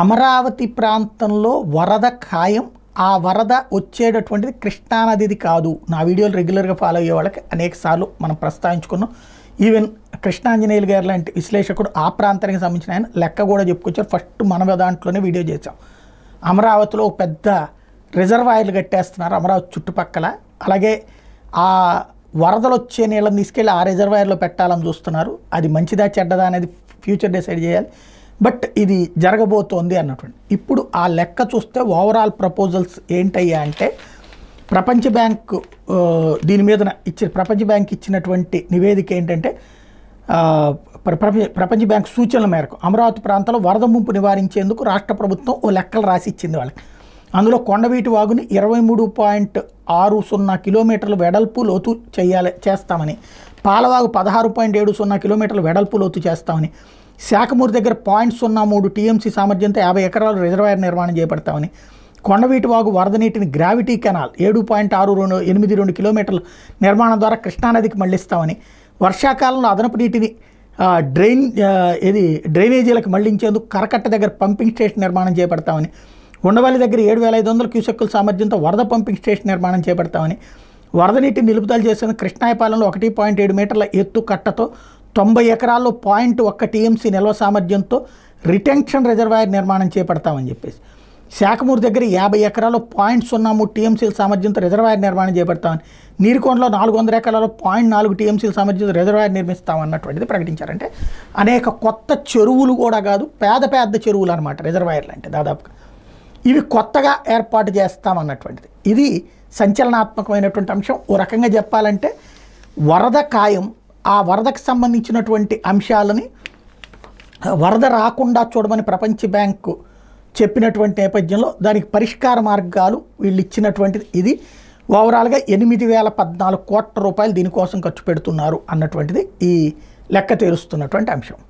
అమరావతి ప్రాంతంలో వరద ఖాయం ఆ వరద వచ్చేటటువంటిది కృష్ణానదిది కాదు నా వీడియోలు రెగ్యులర్గా ఫాలో అయ్యే వాళ్ళకి అనేక సార్లు మనం ప్రస్తావించుకున్నాం ఈవెన్ కృష్ణాంజనేయులు గారు లాంటి విశ్లేషకుడు ఆ ప్రాంతానికి సంబంధించిన ఆయన లెక్క కూడా చెప్పుకొచ్చారు ఫస్ట్ మన దాంట్లోనే వీడియో చేశాం అమరావతిలో పెద్ద రిజర్వాయర్లు కట్టేస్తున్నారు అమరావతి చుట్టుపక్కల అలాగే ఆ వరదలు వచ్చే నీళ్ళని తీసుకెళ్ళి ఆ రిజర్వాయర్లో పెట్టాలని చూస్తున్నారు అది మంచిదా చెడ్డదా అనేది ఫ్యూచర్ డిసైడ్ చేయాలి బట్ ఇది జరగబోతోంది అన్నటువంటి ఇప్పుడు ఆ లెక్క చూస్తే ఓవరాల్ ప్రపోజల్స్ ఏంటయ్యా అంటే ప్రపంచ బ్యాంకు దీని మీద ఇచ్చిన ప్రపంచ బ్యాంక్ ఇచ్చినటువంటి నివేదిక ఏంటంటే ప్రపంచ బ్యాంక్ సూచనల మేరకు అమరావతి ప్రాంతంలో వరద ముంపు నివారించేందుకు రాష్ట్ర ప్రభుత్వం ఓ లెక్కలు రాసి ఇచ్చింది వాళ్ళకి అందులో కొండవీటి వాగుని ఇరవై మూడు పాయింట్ ఆరు సున్నా కిలోమీటర్లు వెడల్పు లోతు చేయాలి చేస్తామని పాలవాగు పదహారు పాయింట్ ఏడు సున్నా కిలోమీటర్లు వెడల్పు లోతు చేస్తామని శాఖమూరు దగ్గర పాయింట్ సున్నా మూడు టీఎంసీ సామర్థ్యంతో యాభై ఎకరాలు రిజర్వాయర్ నిర్మాణం చేపడతామని వాగు వరద నీటిని గ్రావిటీ కెనాల్ ఏడు పాయింట్ ఆరు రెండు ఎనిమిది రెండు కిలోమీటర్ల నిర్మాణం ద్వారా కృష్ణానదికి మళ్లిస్తామని వర్షాకాలంలో అదనపు నీటిని డ్రైన్ ఇది డ్రైనేజీలకు మళ్లించేందుకు కరకట్ట దగ్గర పంపింగ్ స్టేషన్ నిర్మాణం చేపడతామని ఉండవల్లి దగ్గర ఏడు వేల ఐదు వందల క్యూసెక్కుల సామర్థ్యంతో వరద పంపింగ్ స్టేషన్ నిర్మాణం చేపడతామని వరద నీటిని నిలుపుదల చేసిన కృష్ణాయపాలెంలో ఒకటి పాయింట్ ఏడు మీటర్ల ఎత్తు కట్టతో తొంభై ఎకరాల్లో పాయింట్ ఒక్క టీఎంసీ నిల్వ సామర్థ్యంతో రిటెన్షన్ రిజర్వాయర్ నిర్మాణం చేపడతామని చెప్పేసి శాఖమూరు దగ్గర యాభై ఎకరాల్లో పాయింట్ సున్నా మూడు టీఎంసీల సామర్థ్యంతో రిజర్వాయర్ నిర్మాణం చేపడతామని నీరుకొండలో నాలుగు వందల ఎకరాల్లో పాయింట్ నాలుగు టీఎంసీల సామర్థ్యంతో రిజర్వాయర్ నిర్మిస్తామన్నటువంటిది ప్రకటించారంటే అనేక కొత్త చెరువులు కూడా కాదు పేద పెద్ద చెరువులు అనమాట రిజర్వాయర్లు అంటే దాదాపుగా ఇవి కొత్తగా ఏర్పాటు చేస్తామన్నటువంటిది ఇది సంచలనాత్మకమైనటువంటి అంశం ఓ రకంగా చెప్పాలంటే వరద ఖాయం ఆ వరదకు సంబంధించినటువంటి అంశాలని వరద రాకుండా చూడమని ప్రపంచ బ్యాంకు చెప్పినటువంటి నేపథ్యంలో దానికి పరిష్కార మార్గాలు వీళ్ళు ఇచ్చినటువంటిది ఇది ఓవరాల్గా ఎనిమిది వేల పద్నాలుగు కోట్ల రూపాయలు దీనికోసం ఖర్చు పెడుతున్నారు అన్నటువంటిది ఈ లెక్క తేలుస్తున్నటువంటి అంశం